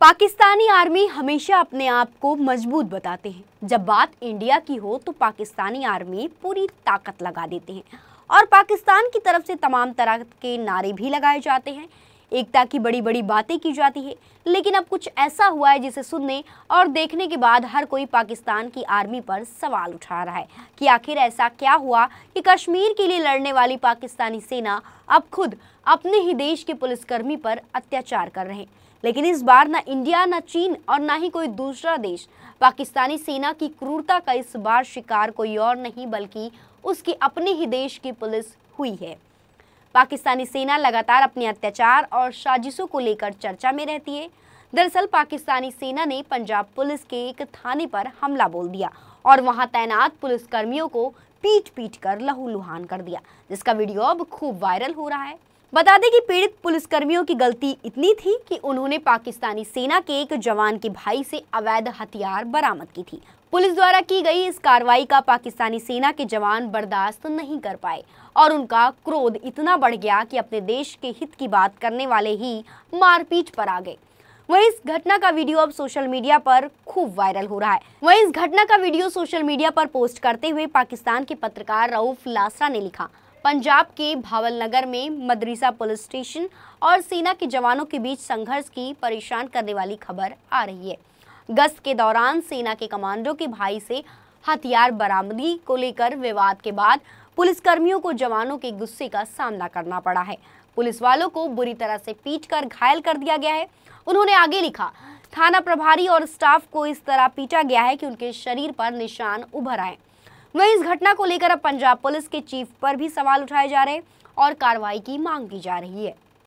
Pakistani army हमेशा अपने आप को मजबूत बताते हैं जब बात इंडिया की हो तो पाकिस्तानी आर्मी पूरी ताकत लगा देते हैं और पाकिस्तान की तरफ से तमाम तरह के नारे भी लगाए जाते हैं एकता की बड़ी बड़ी बातें की जाती है लेकिन अब कुछ ऐसा हुआ है जिसे सुनने और देखने के बाद हर कोई पाकिस्तान की आर्मी पर सवाल उठा रहा है कि आखिर ऐसा क्या हुआ कि कश्मीर के लिए लड़ने वाली पाकिस्तानी सेना अब खुद अपने ही देश के पुलिसकर्मी पर अत्याचार कर रहे हैं लेकिन इस बार ना इंडिया ना चीन और ना ही कोई दूसरा देश पाकिस्तानी सेना की क्रूरता का इस बार शिकार कोई और नहीं बल्कि उसके अपने ही देश की पुलिस हुई है पाकिस्तानी सेना लगातार अपने अत्याचार और साजिशों को लेकर चर्चा में रहती है दरअसल पाकिस्तानी सेना ने पंजाब पुलिस के एक थाने पर हमला बोल दिया और वहां तैनात पुलिसकर्मियों को पीट पीट कर लहूलुहान कर दिया जिसका वीडियो अब खूब वायरल हो रहा है बता दें कि पीड़ित पुलिसकर्मियों की गलती इतनी थी कि उन्होंने पाकिस्तानी सेना के एक जवान के भाई से अवैध हथियार बरामद की थी पुलिस द्वारा की गई इस कार्रवाई का पाकिस्तानी सेना के जवान बर्दाश्त नहीं कर पाए और उनका क्रोध इतना बढ़ गया कि अपने देश के हित की बात करने वाले ही मारपीट पर आ गए वही इस घटना का वीडियो अब सोशल मीडिया पर खूब वायरल हो रहा है वही इस घटना का वीडियो सोशल मीडिया पर पोस्ट करते हुए पाकिस्तान के पत्रकार रऊफ लासरा ने लिखा पंजाब के भावल नगर में मदरसा पुलिस स्टेशन और सेना के जवानों के बीच संघर्ष की परेशान करने वाली खबर आ रही है गश्त के दौरान सेना के कमांडो के भाई से हथियार बरामदगी को लेकर विवाद के बाद पुलिसकर्मियों को जवानों के गुस्से का सामना करना पड़ा है पुलिस वालों को बुरी तरह से पीट कर घायल कर दिया गया है उन्होंने आगे लिखा थाना प्रभारी और स्टाफ को इस तरह पीटा गया है कि उनके शरीर पर निशान उभर आए वहीं इस घटना को लेकर अब पंजाब पुलिस के चीफ पर भी सवाल उठाए जा रहे हैं और कार्रवाई की मांग की जा रही है